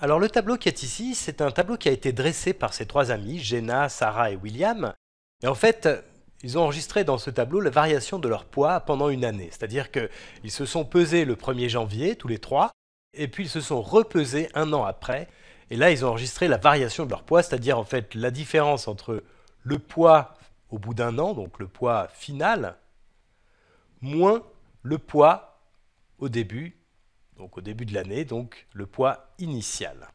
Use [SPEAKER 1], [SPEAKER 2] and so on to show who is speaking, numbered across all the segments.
[SPEAKER 1] Alors le tableau qui est ici, c'est un tableau qui a été dressé par ses trois amis, Jenna, Sarah et William. Et en fait, ils ont enregistré dans ce tableau la variation de leur poids pendant une année. C'est-à-dire qu'ils se sont pesés le 1er janvier, tous les trois, et puis ils se sont repesés un an après. Et là, ils ont enregistré la variation de leur poids, c'est-à-dire en fait la différence entre le poids au bout d'un an, donc le poids final, moins le poids au début donc au début de l'année, donc le poids initial.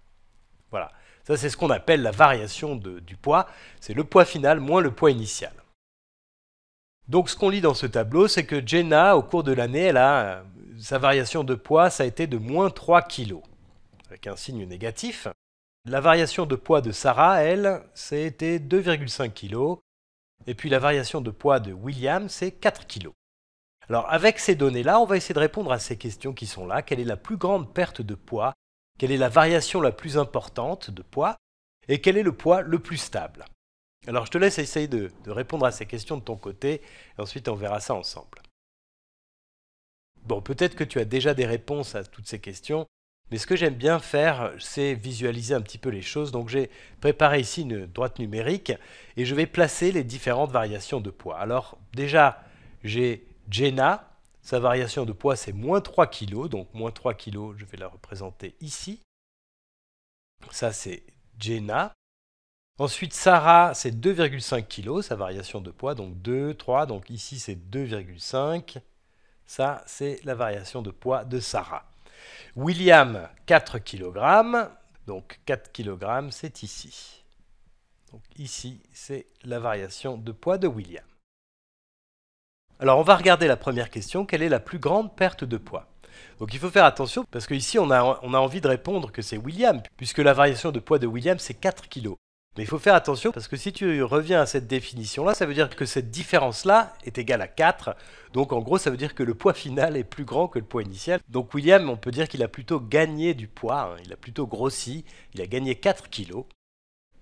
[SPEAKER 1] Voilà, ça c'est ce qu'on appelle la variation du poids, c'est le poids final moins le poids initial. Donc ce qu'on lit dans ce tableau, c'est que Jenna, au cours de l'année, euh, sa variation de poids, ça a été de moins 3 kg, avec un signe négatif. La variation de poids de Sarah, elle, c'était 2,5 kg. Et puis la variation de poids de William, c'est 4 kg. Alors avec ces données-là, on va essayer de répondre à ces questions qui sont là. Quelle est la plus grande perte de poids Quelle est la variation la plus importante de poids Et quel est le poids le plus stable Alors je te laisse essayer de, répondre à ces questions de ton côté, et ensuite on verra ça ensemble. Bon, peut-être que tu as déjà des réponses à toutes ces questions, mais ce que j'aime bien faire, c'est visualiser un petit peu les choses. Donc j'ai préparé ici une droite numérique, et je vais placer les différentes variations de poids. Alors déjà, j'ai Jenna, sa variation de poids c'est moins 3 kg, donc moins 3 kg, je vais la représenter ici. Ça c'est Jenna. Ensuite Sarah c'est 2,5 kg, sa variation de poids, donc 2, 3, donc ici c'est 2,5. Ça c'est la variation de poids de Sarah. William 4 kg, donc 4 kg c'est ici. Donc ici c'est la variation de poids de William. Alors on va regarder la première question, quelle est la plus grande perte de poids donc il faut faire attention parce qu'ici on a, on a envie de répondre que c'est William, puisque la variation de poids de William c'est 4 kg. Mais il faut faire attention parce que si tu reviens à cette définition-là, ça veut dire que cette différence-là est égale à 4. Donc en gros, ça veut dire que le poids final est plus grand que le poids initial. Donc William, on peut dire qu'il a plutôt gagné du poids, hein. il a plutôt grossi, il a gagné 4 kg.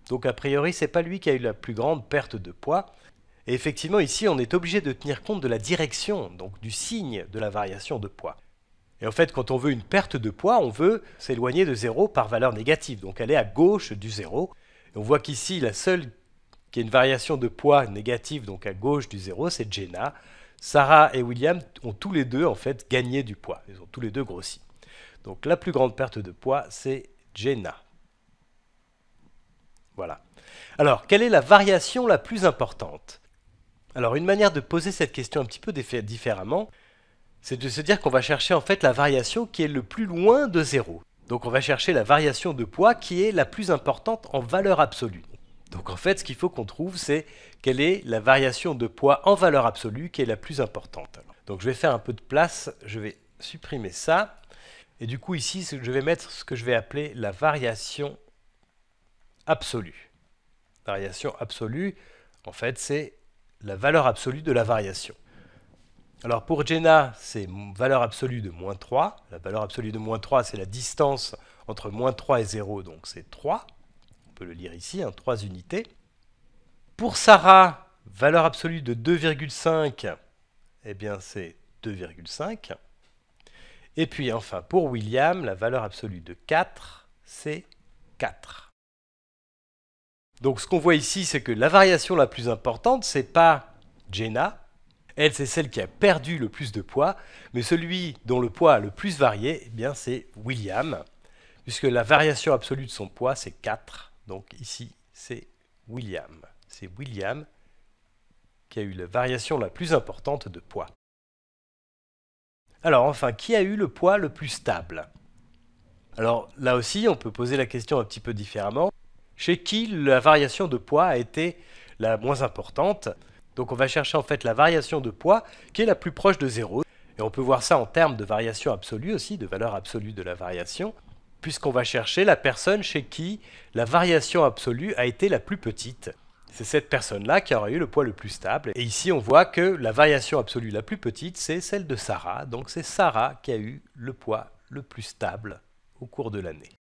[SPEAKER 1] Donc a priori, c'est pas lui qui a eu la plus grande perte de poids. Et effectivement, ici, on est obligé de tenir compte de la direction, donc du signe de la variation de poids. Et en fait, quand on veut une perte de poids, on veut s'éloigner de zéro par valeur négative, donc elle est à gauche du zéro. on voit qu'ici, la seule qui a une variation de poids négative, donc à gauche du zéro, c'est Jenna. Sarah et William ont tous les deux, en fait, gagné du poids. Ils ont tous les deux grossi. Donc la plus grande perte de poids, c'est Jenna. Voilà. Alors, quelle est la variation la plus importante alors une manière de poser cette question un petit peu différemment, c'est de se dire qu'on va chercher en fait la variation qui est le plus loin de zéro. Donc on va chercher la variation de poids qui est la plus importante en valeur absolue. Donc en fait, ce qu'il faut qu'on trouve, c'est quelle est la variation de poids en valeur absolue qui est la plus importante. Donc je vais faire un peu de place, je vais supprimer ça. Et du coup ici, je vais mettre ce que je vais appeler la variation absolue. Variation absolue, en fait, c'est la valeur absolue de la variation. Alors pour Jenna, c'est valeur absolue de moins 3. La valeur absolue de moins 3, c'est la distance entre moins 3 et 0, donc c'est 3. On peut le lire ici, 3 hein, unités. Pour Sarah, valeur absolue de 2,5, eh bien c'est 2,5. Et puis enfin, pour William, la valeur absolue de 4, c'est 4. Donc ce qu'on voit ici, c'est que la variation la plus importante, c'est pas Jenna, elle c'est celle qui a perdu le plus de poids, mais celui dont le poids a le plus varié, eh bien c'est William, puisque la variation absolue de son poids c'est 4, donc ici c'est William. C'est William qui a eu la variation la plus importante de poids. Alors enfin, qui a eu le poids le plus stable Alors là aussi, on peut poser la question un petit peu différemment chez qui la variation de poids a été la moins importante. Donc on va chercher en fait la variation de poids qui est la plus proche de 0. Et on peut voir ça en termes de variation absolue aussi, de valeur absolue de la variation, puisqu'on va chercher la personne chez qui la variation absolue a été la plus petite. C'est cette personne-là qui aura eu le poids le plus stable. Et ici, on voit que la variation absolue la plus petite, c'est celle de Sarah. Donc c'est Sarah qui a eu le poids le plus stable au cours de l'année.